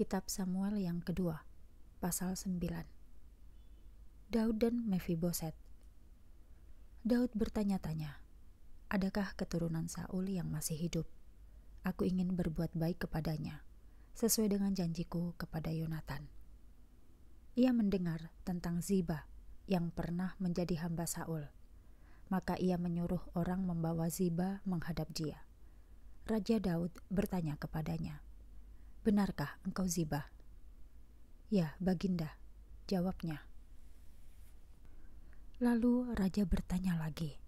Kitab Samuel yang kedua, pasal 9. Daud dan Mephiboset. Daud bertanya-tanya, "Adakah keturunan Saul yang masih hidup? Aku ingin berbuat baik kepadanya, sesuai dengan janjiku kepada Yonatan." Ia mendengar tentang Ziba yang pernah menjadi hamba Saul. Maka ia menyuruh orang membawa Ziba menghadap dia. Raja Daud bertanya kepadanya, Benarkah engkau Ziba? Ya, Baginda, jawabnya. Lalu raja bertanya lagi,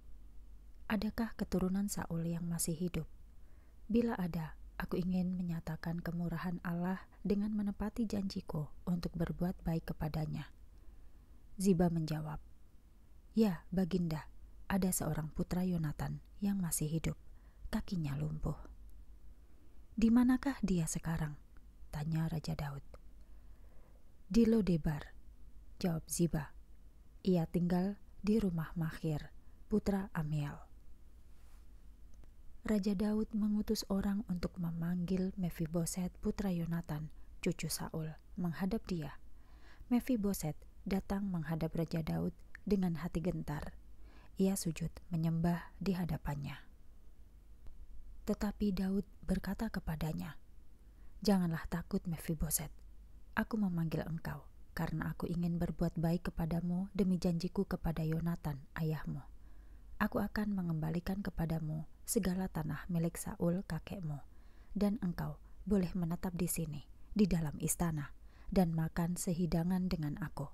"Adakah keturunan Saul yang masih hidup? Bila ada, aku ingin menyatakan kemurahan Allah dengan menepati janjiku untuk berbuat baik kepadanya." Ziba menjawab, "Ya, Baginda, ada seorang putra Yonatan yang masih hidup, kakinya lumpuh." Di manakah dia sekarang? Tanya Raja Daud. Di Lodebar, jawab Ziba. Ia tinggal di rumah Mahir, putra Amiel. Raja Daud mengutus orang untuk memanggil Mephiboset putra Yonatan, cucu Saul, menghadap dia. Mephiboset datang menghadap Raja Daud dengan hati gentar. Ia sujud menyembah di hadapannya. Tetapi Daud berkata kepadanya, Janganlah takut mephiboset aku memanggil engkau, karena aku ingin berbuat baik kepadamu demi janjiku kepada Yonatan, ayahmu. Aku akan mengembalikan kepadamu segala tanah milik Saul kakekmu, dan engkau boleh menetap di sini, di dalam istana, dan makan sehidangan dengan aku.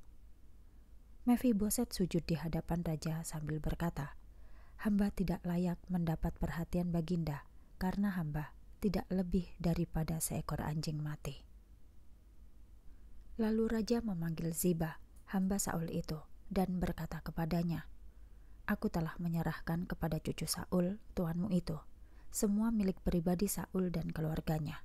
Mephiboset sujud di hadapan raja sambil berkata, Hamba tidak layak mendapat perhatian baginda, karena hamba tidak lebih daripada seekor anjing mati. Lalu raja memanggil Ziba, hamba Saul itu, dan berkata kepadanya, "Aku telah menyerahkan kepada cucu Saul, tuanmu itu, semua milik pribadi Saul dan keluarganya.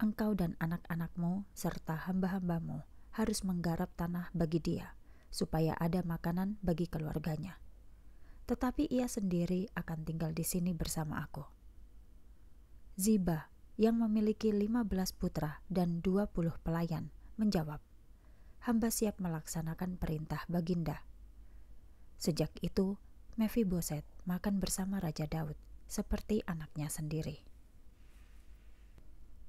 Engkau dan anak-anakmu serta hamba-hambamu harus menggarap tanah bagi dia, supaya ada makanan bagi keluarganya. Tetapi ia sendiri akan tinggal di sini bersama aku." Ziba yang memiliki 15 putra dan 20 pelayan menjawab, "Hamba siap melaksanakan perintah Baginda." Sejak itu, Mephiboset makan bersama Raja Daud seperti anaknya sendiri.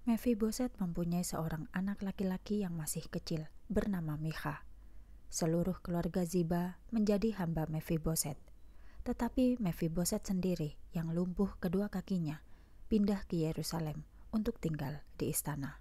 Mephiboset mempunyai seorang anak laki-laki yang masih kecil bernama Micha. Seluruh keluarga Ziba menjadi hamba Mephiboset, tetapi Mephiboset sendiri yang lumpuh kedua kakinya pindah ke Yerusalem untuk tinggal di istana.